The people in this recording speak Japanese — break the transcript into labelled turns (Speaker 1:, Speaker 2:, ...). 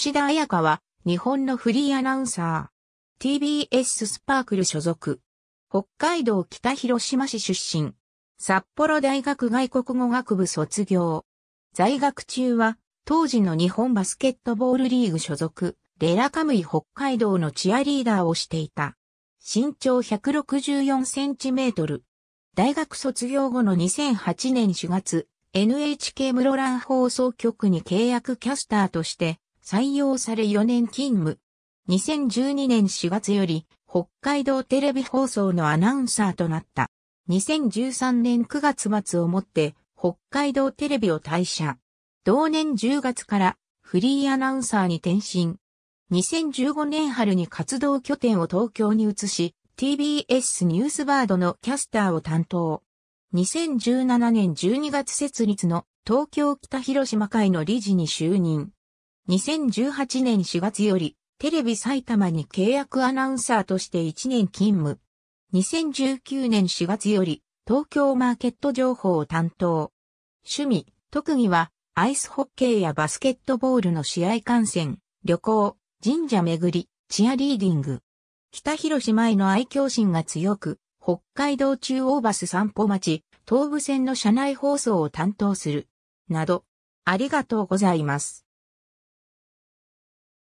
Speaker 1: 吉田彩
Speaker 2: 香は、日本のフリーアナウンサー。TBS スパークル所属。北海道北広島市出身。札幌大学外国語学部卒業。在学中は、当時の日本バスケットボールリーグ所属、レラカムイ北海道のチアリーダーをしていた。身長164センチメートル。大学卒業後の2008年4月、NHK 室蘭放送局に契約キャスターとして採用され4年勤務。2012年4月より北海道テレビ放送のアナウンサーとなった。2013年9月末をもって北海道テレビを退社。同年10月からフリーアナウンサーに転身。2015年春に活動拠点を東京に移し、TBS ニュースバードのキャスターを担当。2017年12月設立の東京北広島会の理事に就任。2018年4月より、テレビ埼玉に契約アナウンサーとして1年勤務。2019年4月より、東京マーケット情報を担当。趣味、特技は、アイスホッケーやバスケットボールの試合観戦、旅行、神社巡り、チアリーディング。北広島への愛嬌心が強く、北海道中央バス散歩町、東武線の車内放送を担当する。など、ありがとうございます。